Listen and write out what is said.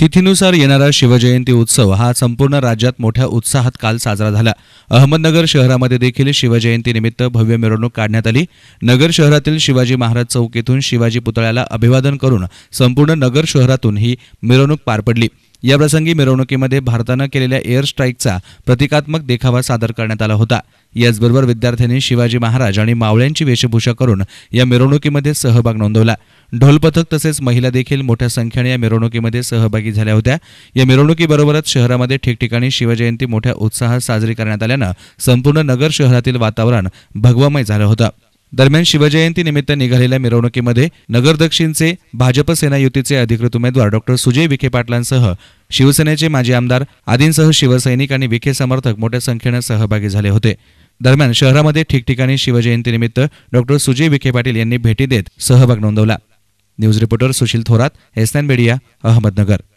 तिथीनुसार येणारा शिवजयंती उत्सव हा संपूर्ण राज्यात मोठ्या उत्साहात काल साजरा झाला अहमदनगर शहरामध्ये देखील शिवजयंतीनिमित्त भव्य मिरवणूक काढण्यात आली नगर शहरातील शिवाजी महाराज चौकीतून शिवाजी पुतळ्याला अभिवादन करून संपूर्ण नगर शहरातून ही मिरवणूक पार पडली याप्रसंगी मिरवणुकीमध्ये भारतानं केलेल्या एअर स्ट्राईकचा प्रतिकात्मक देखावा सादर करण्यात आला होता याचबरोबर विद्यार्थ्यांनी शिवाजी महाराज आणि मावळ्यांची वेशभूषा करून या मिरवणुकीमध्ये सहभाग नोंदवला ढोल पथक तसेच महिला देखील मोठ्या संख्येने या मिरवणुकीमध्ये सहभागी झाल्या होत्या या मिरवणुकीबरोबरच शहरामध्ये ठिकठिकाणी शिवजयंती मोठ्या उत्साहात साजरी करण्यात आल्यानं संपूर्ण नगर शहरातील वातावरण भगवामय झालं होतं दरम्यान निमित्त निघालेल्या मिरवणुकीमध्ये नगर दक्षिणचे भाजप सेना युतीचे अधिकृत उमेदवार डॉक्टर सुजय विखे पाटलांसह शिवसेनेचे माजी आमदार आदींसह शिवसैनिक आणि विखे समर्थक मोठ्या संख्येनं सहभागी झाले होते दरम्यान शहरामध्ये ठिकठिकाणी शिवजयंतीनिमित्त डॉक्टर सुजय विखे पाटील यांनी भेटी देत सहभाग नोंदवला news reporter Sushil Thorat SN media Ahmednagar